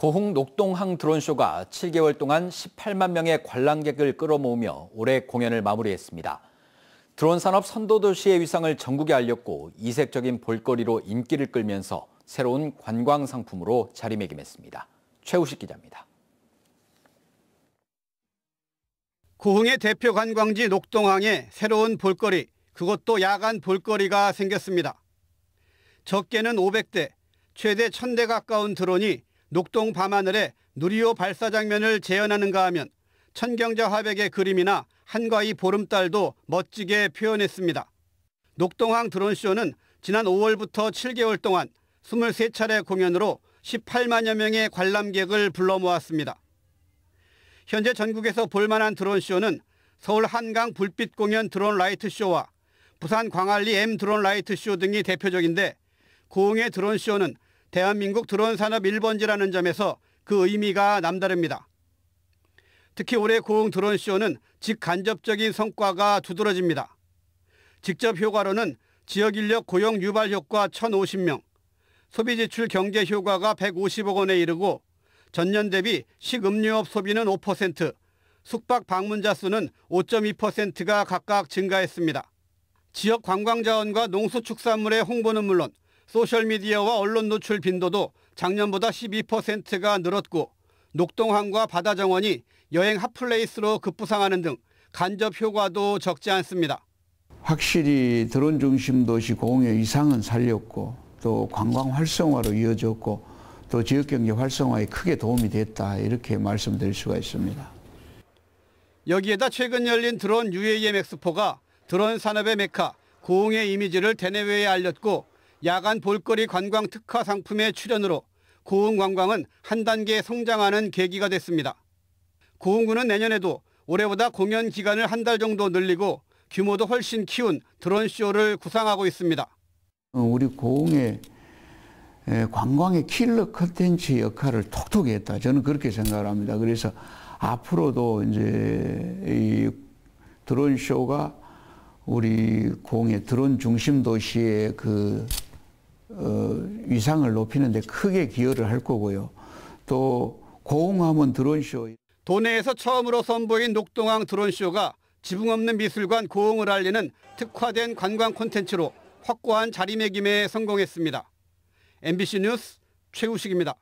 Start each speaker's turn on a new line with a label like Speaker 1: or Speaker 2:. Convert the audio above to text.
Speaker 1: 고흥 녹동항 드론쇼가 7개월 동안 18만 명의 관람객을 끌어모으며 올해 공연을 마무리했습니다. 드론 산업 선도도시의 위상을 전국에 알렸고 이색적인 볼거리로 인기를 끌면서 새로운 관광 상품으로 자리매김했습니다. 최우식 기자입니다. 고흥의 대표 관광지 녹동항에 새로운 볼거리, 그것도 야간 볼거리가 생겼습니다. 적게는 500대, 최대 1000대 가까운 드론이 녹동 밤하늘에 누리호 발사 장면을 재현하는가 하면 천경자 화백의 그림이나 한가위 보름달도 멋지게 표현했습니다. 녹동항 드론쇼는 지난 5월부터 7개월 동안 23차례 공연으로 18만여 명의 관람객을 불러 모았습니다. 현재 전국에서 볼만한 드론쇼는 서울 한강 불빛 공연 드론 라이트쇼와 부산 광안리 M 드론 라이트쇼 등이 대표적인데 고흥의 드론쇼는 대한민국 드론 산업 1번지라는 점에서 그 의미가 남다릅니다. 특히 올해 고흥 드론쇼는 직간접적인 성과가 두드러집니다. 직접 효과로는 지역 인력 고용 유발 효과 1,050명, 소비 지출 경제 효과가 150억 원에 이르고 전년 대비 식음료업 소비는 5%, 숙박 방문자 수는 5.2%가 각각 증가했습니다. 지역 관광 자원과 농수축산물의 홍보는 물론 소셜미디어와 언론 노출 빈도도 작년보다 12%가 늘었고 녹동항과 바다 정원이 여행 핫플레이스로 급부상하는 등 간접 효과도 적지 않습니다.
Speaker 2: 확실히 드론 중심 도시 공유 이상은 살렸고 또 관광 활성화로 이어졌고 또 지역 경제 활성화에 크게 도움이 됐다 이렇게 말씀드릴 수가 있습니다.
Speaker 1: 여기에다 최근 열린 드론 UAM 엑스포가 드론 산업의 메카 고흥의 이미지를 대내외에 알렸고 야간 볼거리 관광 특화 상품의 출연으로 고흥 관광은 한 단계 성장하는 계기가 됐습니다. 고흥군은 내년에도 올해보다 공연 기간을 한 달 정도 늘리고 규모도 훨씬 키운 드론쇼를 구상하고 있습니다.
Speaker 2: 어, 우리 고흥의 관광의 킬러 컨텐츠 역할을 톡톡히 했다. 저는 그렇게 생각을 합니다. 그래서 앞으로도 이제 이 드론쇼가 우리 공의 드론 중심 도시의 그 어, 위상을 높이는 데 크게 기여를 할 거고요. 또 고흥하면 드론쇼.
Speaker 1: 도내에서 처음으로 선보인 녹동항 드론쇼가 지붕 없는 미술관 고흥을 알리는 특화된 관광 콘텐츠로 확고한 자리매김에 성공했습니다. MBC 뉴스 최우식입니다.